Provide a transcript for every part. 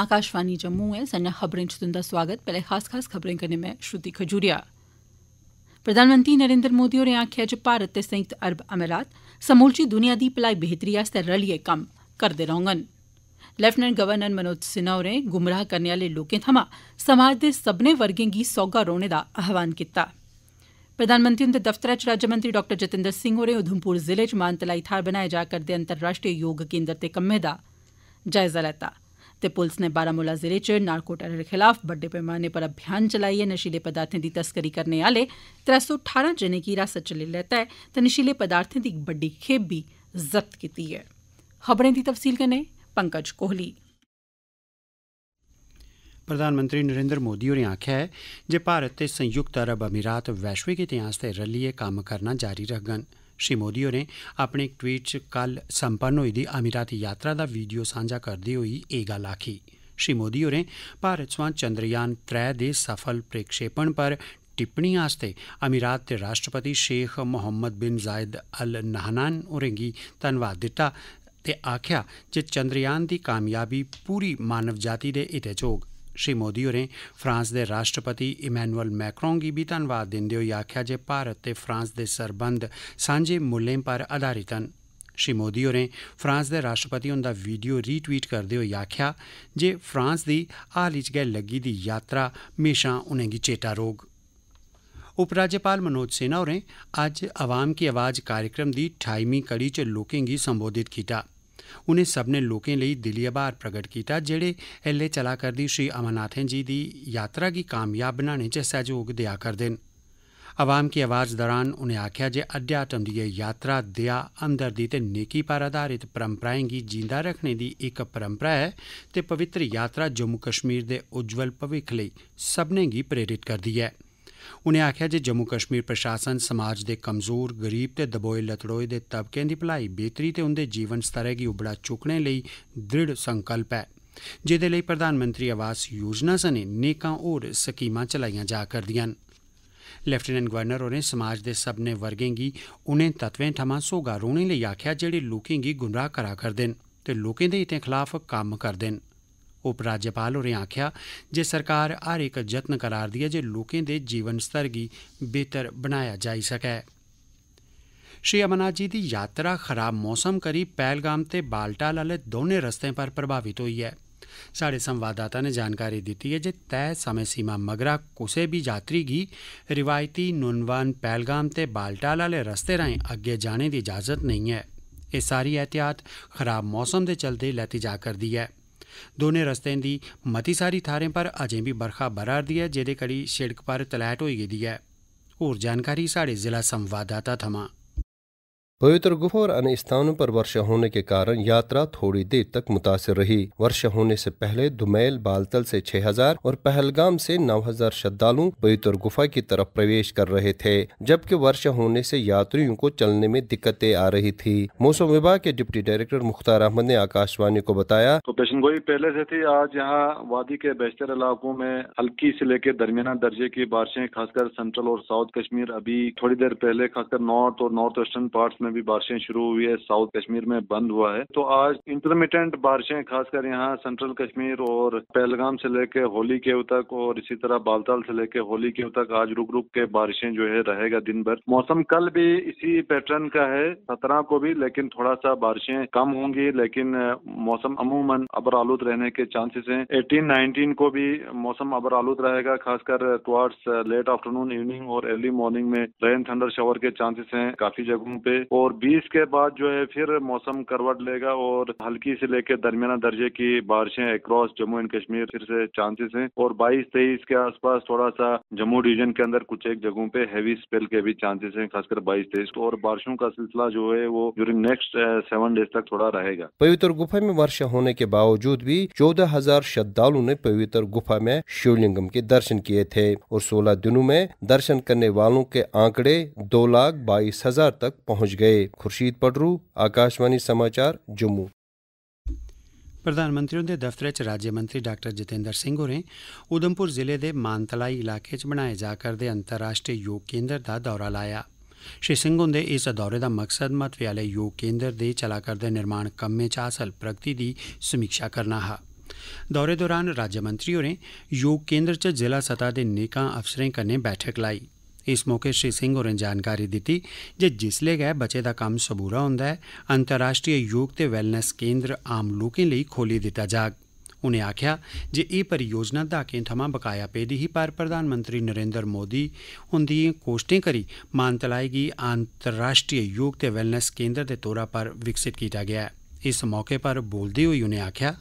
आकाशवाणी जम्मू ऐ संझा खबरें च तुंदा सोआगत पैहले खास खास खबरें कन्नै में श्रुति खजूरिया प्रधानमंत्री नरेंद्र मोदी होरें आखेआ जे भारत ते संयुक्त अरब अमीरात समूलची दुनिया दी भलाई बेहतरी आस्तै रलियै कम्म करदे रौह्डन लेफ्टिनेंट गवर्नर मनोज सिन्हा होरें गुमराह करने आह्ले लोकें थमां समाज दे सब्मनें वर्गें गी सौगा रौह्ने दा आह्वान कीता प्रधानमंत्री हुंदे दफ्तरै च राज्यमंत्री डॉ जतिंदर सिंह होरें उधमपुर जिले च मानतलाई थाह्र बनाए जा करदे अंतर्राष्ट्रीय योग केंद्र दे कम्मै दा जायजा लैता ते पुलस नै बारामूला जिले च नारको टैरर खिलाफ बड्डे पैमाने पर अभियान चलाइयै नशीले पदार्थें दी तस्करी करने आले त्रै सौ ठारां जने गी हिरासत च लेई लैता ऐ ते नशीले पदार्थें दी इक बड्डी खेप बी जब्त कीती ऐ प्रधानमंत्री नरेन्द्र मोदी होरें आखेआ ऐ जे भारत ते संयुक्त अरब अमीरात वैश्विक हितें ते रलियै कम्म करना जारी रखगन ਸ਼੍ਰੀ ਮੋਦੀ ਹੋਰੇ ਆਪਣੇ ਇੱਕ ਟਵੀਟ 'ਚ ਕੱਲ ਸੰਪੰਨ ਹੋਈ ਦੀ ਅਮੀਰਾਤ ਯਾਤਰਾ ਦਾ ਵੀਡੀਓ ਸਾਂਝਾ ਕਰਦੀ ਹੋਈ ਇਹ ਗੱਲ ਆਖੀ ਸ਼੍ਰੀ ਮੋਦੀ ਹੋਰੇ ਭਾਰਤ ਸਵਾਂ ਚੰਦਰਯਾਨ 3 ਦੇ ਸਫਲ ਪ੍ਰਕਸ਼ੇਪਣ ਪਰ ਟਿੱਪਣੀ ਆਸਤੇ ਅਮੀਰਾਤ ਦੇ ਰਾਸ਼ਟਰਪਤੀ ਸ਼ੇਖ ਮੁਹੰਮਦ ਬਿਨ ਜ਼ਾਇਦ ਅਲ ਨਹਨਾਨ ਉਰੇਗੀ ਧੰਨਵਾਦ ਦਿੱਤਾ ਤੇ ਆਖਿਆ ਕਿ ਚੰਦਰਯਾਨ ਦੀ ਕਾਮਯਾਬੀ ਪੂਰੀ ਮਾਨਵ ਜਾਤੀ ਦੇ ਇਤਿਹਾਸ ਸ਼੍ਰੀ ਮੋਦੀ ਹੋਰੇ ਫਰਾਂਸ ਦੇ ਰਾਸ਼ਟਰਪਤੀ ਇਮਾਨੁਅਲ ਮੈਕਰੋਂ ਗੀ ਵੀ ਧੰਨਵਾਦ ਦਿੰਦੇ ਹੋਏ ਆਖਿਆ ਜੇ ਭਾਰਤ ਤੇ ਫਰਾਂਸ ਦੇ ਸਰਬੰਧ ਸਾਂਝੇ ਮੁੱਲਾਂ ਪਰ ਆਧਾਰਿਤ ਹਨ ਸ਼੍ਰੀ ਮੋਦੀ ਹੋਰੇ ਫਰਾਂਸ ਦੇ ਰਾਸ਼ਟਰਪਤੀ ਹੁੰਦਾ ਵੀਡੀਓ ਰੀਟਵੀਟ ਕਰਦੇ ਹੋਏ ਆਖਿਆ ਜੇ ਫਰਾਂਸ ਦੀ ਹਾਲੀ ਚ ਗਏ ਲੱਗੀ ਦੀ ਯਾਤਰਾ ਮੇਸ਼ਾ ਉਹਨਾਂ ਦੀ ਚੇਟਾ ਰੋਗ ਉਪ ਰਾਜਪਾਲ ਮਨੋਜ ਸਿਨਹਾ ਹੋਰੇ ਅੱਜ ਆਵਾਮ ਕੀ ਆਵਾਜ਼ ਕਾਰਜਕ੍ਰਮ ਦੀ 28ਵੀਂ ਕੜੀ ਚ ਲੋਕਾਂ ਨੂੰ ਸੰਬੋਧਿਤ ਕੀਤਾ उन्हें सबने लोगों लिए दिली आभार प्रगट कीता जेहड़े ऐल्लै चलै करदी श्री अमरनाथें जी की यात्रा की कामयाब बनाने च सहयोग दया करदे न अवाम की आवाज़ दौरान उन्हें आख्या जे अध्यात्म की यात्रा दया हमदर्दी ते नेकी पर आधारित परम्पराएं की जींदा रखने की एक परंपरा है ते पवित्र यात्रा जम्मू कश्मीर के उज्जवल भविख लेई सबने प्रेरित करती है ਉਨੇ ਆਖਿਆ ਜੇ ਜੰਮੂ ਕਸ਼ਮੀਰ ਪ੍ਰਸ਼ਾਸਨ ਸਮਾਜ ਦੇ ਕਮਜ਼ੋਰ ਗਰੀਬ ਤੇ ਦਬੋਏ ਲਤੜੋਏ ਦੇ ਤਬਕੇ ਦੀ ਭਲਾਈ ਬਿਹਤਰੀ ਤੇ ਉਹਦੇ ਜੀਵਨ ਸਤਰੇ ਦੀ ਉਬੜਾ ਚੁੱਕਣੇ ਲਈ ਦ੍ਰਿੜ ਸੰਕਲਪ ਹੈ ਜਿਹਦੇ ਲਈ ਪ੍ਰਧਾਨ ਮੰਤਰੀ ਆਵਾਸ ਯੋਜਨਾ ਸਨੇ ਨੇਕਾਂ ਹੋਰ ਸਕੀਮਾਂ ਚਲਾਈਆਂ ਜਾ ਕਰਦੀਆਂ ਹਨ ਲੈਫਟੀਨੈਂਟ ਗਵਰਨਰ ਹੋਰੇ ਸਮਾਜ ਦੇ ਸਭ ਨੇ ਵਰਗੇਗੀ ਉਹਨੇ ਤਤਵੇਂ ਥਮਾ ਸੋਗਾ ਰੋਣੇ ਲਈ ਆਖਿਆ ਜਿਹੜੇ ਲੋਕੇਗੀ ਗੁੰਮਰਾਹ ਕਰਾ ਕਰਦੇ ਨੇ ਤੇ ਲੋਕਾਂ ਦੇ ਇਤੇ ਖਿਲਾਫ ਕੰਮ ਕਰਦੇ ਨੇ उपराज्यपाल होरें आखेआ जे सरकार हर इक जत्न दी ऐ जे लोकें दे जीवन स्तर गी बेहतर बनाया जाई सकै श्री अमरनाथ जी दी यात्रा खराब मौसम करी पहलगाम ते बालटाल आह्ले दौनें रस्तें पर प्रभावित होई ऐ साढ़े संवाददाता ने जानकारी दित्ती है जे तय समय सीमा मगरा कुसै भी यात्री गी रिवायती नुनवान पहलगाम ते बालटाल आह्ले रस्ते राएं अग्गे जाने दी इजाजत नहीं है एह् सारी एहतियात खराब मौसम दे चलदे लैती जा करदी है ਦੋਨੇ ਰਸਤੇ ਦੀ ਮਤੀ ਸਾਰੀ ਥਾਰੇ ਪਰ ਅਜੇ ਵੀ ਬਰਖਾ ਬਰਾਰ ਦੀ ਹੈ ਜਿਹਦੇ ਕੜੀ ਸੜਕ ਪਰ ਤਲਾਟ ਹੋਈ ਗਈ ਦੀ ਹੈ ਹੋਰ ਜਾਣਕਾਰੀ ਸਾਡੇ ਜ਼ਿਲ੍ਹਾ ਸੰਵਾਦਦਾਤਾ ਥਮਾ पवित्र गुफा और अन्य स्थानों पर वर्षा होने के कारण यात्रा थोड़ी देर तक मुतासर रही वर्षा होने से पहले दुमैल बालतल से 6000 और पहलगाम से 9000 श्रद्धालु पवित्र गुफा की तरफ प्रवेश कर रहे थे जबकि वर्षा होने से यात्रियों को चलने में दिक्कतें आ रही थी मौसम विभाग के डिप्टी डायरेक्टर मुख्तार अहमद ने आकाशवाणी को बताया तो पेशन गोई पहले से थी आज यहाँ वादी के बेहतर इलाकों में हल्की से लेकर दरमियाना दर्जे की बारिशें खासकर सेंट्रल और साउथ कश्मीर अभी थोड़ी देर पहले खासकर नॉर्थ और नॉर्थ वेस्टर्न पार्ट में में भी बारिशें शुरू हुई है साउथ कश्मीर में बंद हुआ है तो आज इंटरमीडियंट बारिशें खासकर यहाँ सेंट्रल कश्मीर और पहलगाम से लेकर होली के तक और इसी तरह बालताल से लेकर होली के तक आज रुक रुक के बारिशें जो है रहेगा दिन भर मौसम कल भी इसी पैटर्न का है सत्रह को भी लेकिन थोड़ा सा बारिशें कम होंगी लेकिन मौसम अमूमन अबर आलूद रहने के चांसेस हैं एटीन नाइनटीन को भी मौसम अबर आलूद रहेगा खासकर टुवार्ड्स लेट आफ्टरनून इवनिंग और अर्ली मॉर्निंग में रेन थंडर शवर के चांसेस हैं काफी जगहों पे और 20 के बाद जो है फिर मौसम करवट लेगा और हल्की से लेकर दरमियाना दर्जे की बारिशें अक्रॉस जम्मू एंड कश्मीर फिर से चांसेस हैं और 22 तेईस के आसपास थोड़ा सा जम्मू डिवीजन के अंदर कुछ एक जगहों पे हैवी स्पेल के भी चांसेस हैं खासकर 22 तेईस को और बारिशों का सिलसिला जो है वो ड्यूरिंग नेक्स्ट सेवन डेज तक थोड़ा रहेगा पवित्र गुफा में वर्षा होने के बावजूद भी चौदह हजार श्रद्धालु ने पवित्र गुफा में शिवलिंगम के दर्शन किए थे और सोलह दिनों में दर्शन करने वालों के आंकड़े दो लाख बाईस हजार तक पहुँच ਗਏ ਖੁਰਸ਼ੀਦ ਪਟਰੂ ਆਕਾਸ਼ਵਾਨੀ ਸਮਾਚਾਰ ਜੰਮੂ ਪ੍ਰਧਾਨ ਮੰਤਰੀ ਦੇ ਦਫ਼ਤਰ 'ਚ ਰਾਜ ਮੰਤਰੀ ਡਾਕਟਰ ਜਤਿੰਦਰ ਸਿੰਘ ਹੋਰੇ ਉਦਮਪੁਰ ਜ਼ਿਲ੍ਹੇ ਦੇ ਮਾਨਤਲਾਈ ਇਲਾਕੇ 'ਚ ਬਣਾਏ ਜਾ ਕਰਦੇ ਅੰਤਰਰਾਸ਼ਟਰੀ ਯੋਗ ਕੇਂਦਰ ਦਾ ਦੌਰਾ ਲਾਇਆ ਸ਼੍ਰੀ ਸਿੰਘ ਹੁੰਦੇ ਇਸ ਦੌਰੇ ਦਾ ਮਕਸਦ ਮਤਵੇ ਯੋਗ ਕੇਂਦਰ ਦੇ ਚਲਾ ਕਰਦੇ ਨਿਰਮਾਣ ਕੰਮੇ 'ਚ ਹਾਸਲ ਪ੍ਰਗਤੀ ਦੀ ਸਮੀਖਿਆ ਕਰਨਾ ਹੈ ਦੌਰੇ ਦੌਰਾਨ ਰਾਜ ਮੰਤਰੀ ਹੋਰੇ ਯੋਗ ਕੇਂਦਰ 'ਚ ਜ਼ਿਲ੍ਹਾ ਸਤਾ ਦੇ ਨੇਕਾਂ ਅਫਸਰਾਂ ਕਨੇ ਬੈਠਕ ਲਾਈ ਇਸ ਮੌਕੇ ਸ਼੍ਰੀ ਸਿੰਘ ਹੋਰਨ ਜਾਣਕਾਰੀ ਦਿੱਤੀ ਜੇ ਜਿਸਲੇ ਗਏ ਬੱਚੇ ਦਾ ਕੰਮ ਸਬੂਰਾ ਹੁੰਦਾ ਹੈ ਅੰਤਰਰਾਸ਼ਟਰੀ ਯੋਗ ਤੇ ਵੈਲਨੈਸ ਕੇਂਦਰ ਆਮ ਲੋਕਾਂ ਲਈ ਖੋਲੀ ਦਿੱਤਾ ਜਾ ਉਨੇ ਆਖਿਆ ਜੇ ਇਹ ਪਰਯੋਜਨਾ ਦਾ ਕੇਂ ਥਮਾ ਬਕਾਇਆ ਪੇਦੀ ਹੀ ਪਰ ਪ੍ਰਧਾਨ ਮੰਤਰੀ ਨਰਿੰਦਰ ਮੋਦੀ ਹੁੰਦੀ ਕੋਸ਼ਟੇ ਕਰੀ ਮਾਨਤਲਾਏਗੀ ਅੰਤਰਰਾਸ਼ਟਰੀ ਯੋਗ ਤੇ ਵੈਲਨੈਸ ਕੇਂਦਰ ਦੇ ਤੌਰ ਪਰ ਵਿਕਸਿਤ ਕੀਤਾ ਗਿਆ ਇਸ ਮੌਕੇ ਪਰ ਬੋਲਦੇ ਹੋਏ ਉਹਨੇ ਆਖਿਆ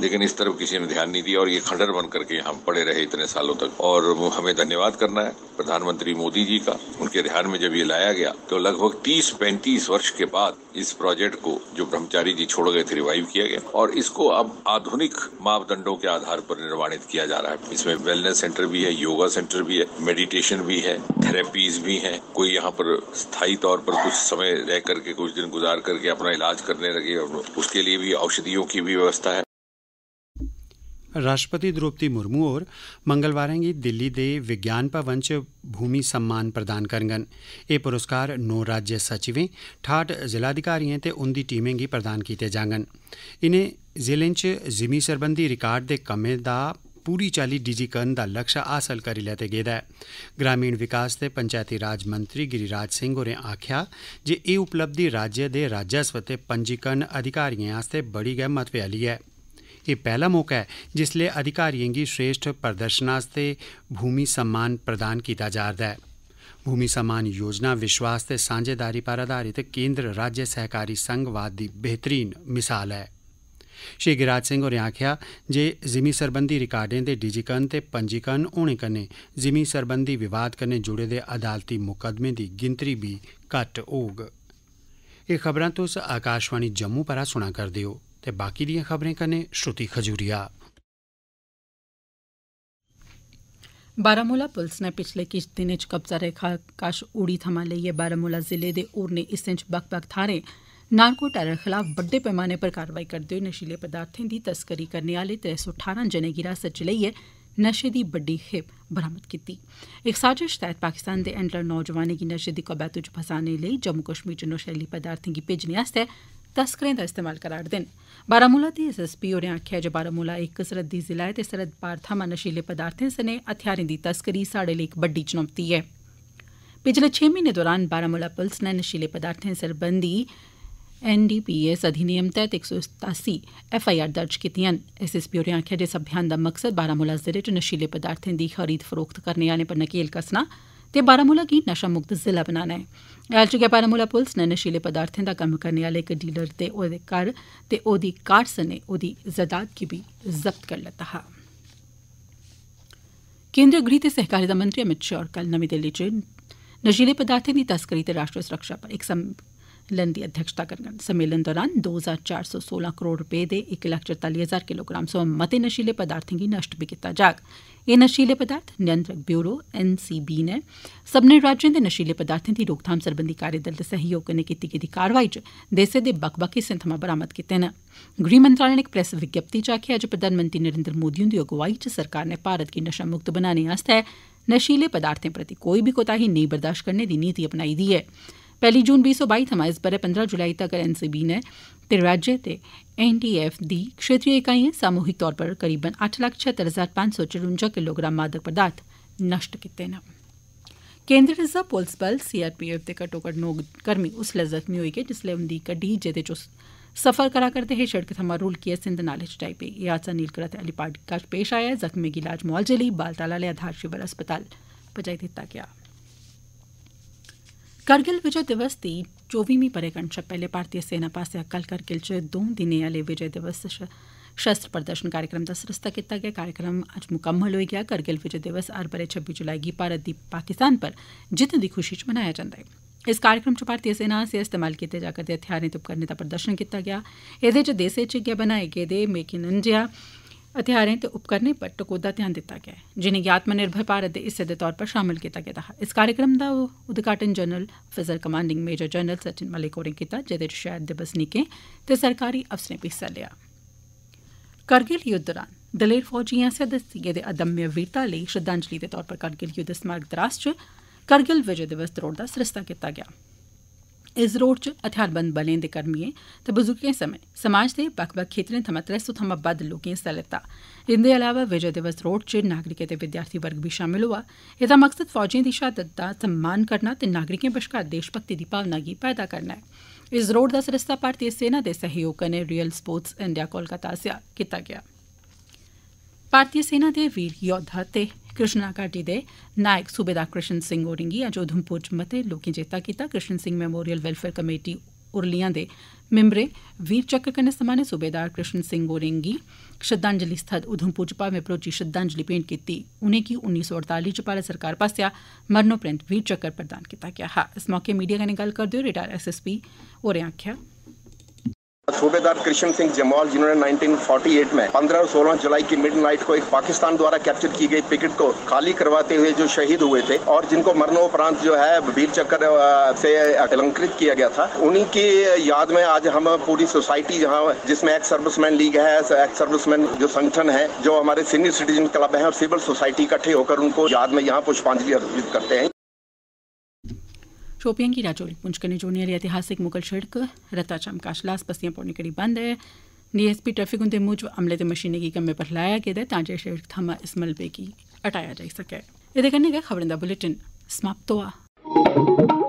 लेकिन इस तरफ किसी ने ध्यान नहीं दिया और ये खंडर बन करके यहाँ पड़े रहे इतने सालों तक और हमें धन्यवाद करना है प्रधानमंत्री मोदी जी का उनके ध्यान में जब ये लाया गया तो लगभग 30-35 वर्ष के बाद इस प्रोजेक्ट को जो ब्रह्मचारी जी छोड़ गए थे रिवाइव किया गया और इसको अब आधुनिक मापदंडों के आधार पर निर्माणित किया जा रहा है इसमें वेलनेस सेंटर भी है योगा सेंटर भी है मेडिटेशन भी है थेरेपीज भी है कोई यहाँ पर स्थायी तौर पर कुछ समय रह करके कुछ दिन गुजार करके अपना इलाज करने लगे और उसके लिए भी औषधियों की भी व्यवस्था है राष्ट्रपति द्रौपदी मुर्मू होर ਮੰਗਲਵਾरें गी दिल्ली दे विज्ञान भवन च भूमि सम्मान प्रदान करङन एह् पुरस्कार नौ राज्य सचिवें ठाठ जिलाधिकारिएं ते उंदी टीमें गी प्रदान कीते जाङन इनें जिलें च जिमी सरबंधी रिकार्ड दे कम्में दा पूरी चाली डिजीकरण दा लक्ष्य हासल करी लैता गेदा ऐ ग्रामीण विकास ते पंचायती राज मंत्री गिरिराज सिंह होरें आक्खेआ जे एह् उपलब्धि राज्य दे राजस्व ते पंजीकरण अधिकारिएं आस्तै बड़ी गै महत्वै आह्ली ऐ एह् पैह्ला मौका ऐ जिसलै अधिकारिएं गी श्रेष्ठ प्रदर्शन आस्तै भूमि सम्मान प्रदान कीता जा'रदा है भूमि सम्मान योजना विश्वास से साझेदारी पर आधारित केंद्र राज्य सहकारी संघवाद की बेहतरीन मिसाल है श्री गिराज सिंह होरें आक्खेआ जे जिमीं सरबंधी रिकार्डें दे डिजीकरण ते पंजीकरण होने कन्नै जिमीं सरबंधी विवाद कन्नै जुड़े दे अदालती मुकदमें दी गिनतरी बी घट्ट होग ते बाकी दियें खबरें कन्नै श्रुति खजूरिया बारामूला पुलिस ने पिछले किश दिनें च कब्जा रेखा कश उड़ी थमां लेइयै बारामूला जिले दे होरनें हिस्सें च बक्ख बक्ख थाहरें नारको टैरर खिलाफ बड्डे पैमाने पर कारवाई करदे होई नशीले पदार्थें दी तस्करी करने आह्ले त्रै सौ ठारां जनें गी हिरासत च लेइयै नशे दी बड्डी खेप बरामद कीती इक साजश तैह्त पाकिस्तान दे हैंडलर नौजवानें गी नशे दी कबैतू च फसाने लेई जम्मू कश्मीर च नशैली पदार्थें गी भेजने आस्तै तस्करें दा इस्तेमाल करा'रदे न बारामूला दे एसएसपी होरें आखेआ जे बारामूला इक सरहदी जिला ऐ ते सरहद पार थमां नशीले पदार्थें सने हथियारें दी तस्करी साहड़े लेई इक बड्डी चुनौती ऐ पिछले छे म्हीनें दौरान बारामूला पुलस नै नशीले पदार्थें सरबंधी एनडीपीएस अधिनियम तैह्त इक सौ सतासी एफआईआर दर्ज कीतियां न एसएसपी होरें आखेआ जे इस अभियान दा मकसद बारामूला जिले च नशीले पदार्थें दी खरीद फरोख्त करने आह्लें पर नकेल कसना ते बारामूला गी नशा मुक्त जिला बनाना ऐ हाल च गै बारामूला पुलस ने नशीले पदार्थें दा कम्म करने आले इक डीलर ते ओह्दे घर ते ओह्दी कार सने ओह्दी जैदाद गी बी जब्त करी लैता हा केन्द्रीय गृह ते मंत्री अमित शाह होर कल नमीं दिल्ली च नशीले पदार्थें दी तस्करी ते राष्ट्रीय सुरक्षा पर इक सम्मेलन दी अध्यक्षता करङन सम्मेलन दौरान दो हजार चार सौ सोलह करोड़ रपे दे इक लक्ख चरताली हजार किलोग्राम सोयां मते नशीले पदार्थें गी नष्ट बी कीता जाग एह् नशीले पदार्थ नियंत्रक ब्यूरो एनसीबी नै सब्मनें राज्यें दे नशीले पदार्थें दी रोकथाम सरबंधी कार्यदल दे सहयोग कन्नै कीती गेदी कार्रवाई च देसै दे बक्ख बक्ख हिस्सें थमां बरामद कीते न गृह मंत्रालय नै इक प्रेस विज्ञप्ति च आखेआ जे प्रधानमंत्री नरेन्द्र मोदी हुंदी अगुवाई च सरकार नै भारत गी नशा मुक्त बनाने आस्तै नशीले पदार्थें प्रति कोई बी कोताही नहीं बर्दाश्त करने दी नीति अपनाई दी ऐ पहली जून बीह् सौ बाई थमां इस ब'रे पंदरां जुलाई तगर एनसीबी नै ते राज्य ते एनडीएफ दी क्षेत्रीय इकाइएं सामूहिक तौर पर करीबन अट्ठ लक्ख छहत्तर हजार पांच सौ चरुंजा किलोग्राम मादक पदार्थ नष्ट कीते न केन्द्र रिजर्व पुलस बल सीआरपीएफ दे घट्टोघट्ट नौ कर्मी उसलै जख्मी होई गे जिसलै उंदी गड्डी जेदे च सफर करा करदे हे शिड़क थमां रुलकियै सिंध नाले च जाई पेई एह् हादसा नीलकरत हैलीपैड कश पेश आया जख्मी गी इलाज मुआलजे लेई बालताल आले आधार शिविर अस्पताल पजाई दित्ता गया करगिल विजय दिवस दी चोवीमी शा पहले भारतीय सेना पासेआ कल करगिल च दिन दिनें आह्ले विजय दिवस शस्त्र प्रदर्शन कार्यक्रम दा सरिस्ता कीता गेआ कार्यक्रम अज्ज मुकम्मल होई गेआ करगिल विजय दिवस हर ब'रे छब्बी जुलाई गी भारत दी पाकिस्तान पर जित्त दी खुशी च मनाया जंदा ऐ इस कार्यक्रम च भारतीय सेना आसेआ इस्तेमाल कीते जा करदे हथियारें ते उपकरणें दा प्रदर्शन कीता गेआ एह्दे च देसै च गै बनाए गेदे मेक इन इंडिया हथियारें ते तो उपकरणें पर टकोह्दा ध्यान दित्ता गेआ ऐ जिनेंगी आत्मनिर्भर भारत दे हिस्से दे तौर पर शामल कीता गेदा हा इस कार्यक्रम दा उद्घाटन general officer commanding major general Sachin Malik होरें कीता जेह्दे च शैह्र दे बसनीकें ते सरकारी अफसरें बी हिस्सा लेआ करगिल युद्ध दौरान दलेर फौजी आसेआ दस्सी गेदे अदम्य वीरता लेई श्रद्धांजलि दे तौर पर करगिल युद्ध स्मारक द्रास च करगिल विजय दिवस द्रौड़ दा सरिस्ता कीता गेआ इस रोड च हथियारबंद बलें दे कर्मियें ते बजुर्गें समेत समाज दे बक्ख बक्ख खेत्तरें थमां त्रै सौ थमां बद्द लोकें हिस्सा लैता इंदे अलावा विजय दिवस रोड च नागरिकें ते विद्यार्थी वर्ग बी शामल होआ एह्दा मकसद फौजें दी शहादत दा सम्मान करना ते नागरिकें बश्कार देशभक्ति दी भावना गी पैदा करना ऐ इस रोड दा सरिस्ता भारतीय सेना दे सहयोग कन्नै रियल स्पोर्ट्स इंडिया कोलकाता आसेआ कीता गेआ भारतीय सेना दे वीर योद्वा ते कृष्णा घाटी दे नायक सूबेदार कृष्ण सिंह होरें गी अज्ज उधमपुर च मते लोकें चेता कीता Krishna Singh memorial welfare committee उरलियां दे मिम्बरें वीर चक्र कन्नै सम्मानित सूबेदार कृष्ण सिंह होरें गी श्रद्धांजलि स्थल उधमपुर च भावें भरोची श्रद्धांजलि भेंट कीती उनेंगी उन्नी सौ अड़ताली च भारत सरकार पासेआ मरणोपरैंत वीर चक्र प्रदान कीता गेआ हा इस मौके मीडिया कन्नै गल्ल करदे होई रिटायर पी होरें आखेआ सूबेदार कृष्ण सिंह जमाल जिन्होंने 1948 में 15 और 16 जुलाई की मिड नाइट को एक पाकिस्तान द्वारा कैप्चर की गई पिकेट को खाली करवाते हुए जो शहीद हुए थे और जिनको मरणोपरांत जो है वीर चक्कर से अलंकृत किया गया था उन्हीं की याद में आज हम पूरी सोसाइटी जहाँ जिसमें एक्स सर्विसमैन लीग है एक्स सर्विसमैन जो संगठन है जो हमारे सीनियर सिटीजन क्लब है और सिविल सोसाइटी इकट्ठे होकर उनको याद में यहाँ पुष्पांजलि अर्पित करते हैं शोपियां की राजौरी पुंछ कन्नै जोड़ने आह्ली ऐतिहासिक मुगल शिड़क रत्ता चमका लास पस्सियां पौने करी बंद ऐ डीएसपी ट्रैफिक हुंदे मूजब अमले ते मशीनें गी कम्मै पर लाया गेदा ऐ तां जे शिड़क थमां इस मलबे गी हटाया जाई सकै एह्दे कन्नै गै खबरें दा बुलेटिन समाप्त होआ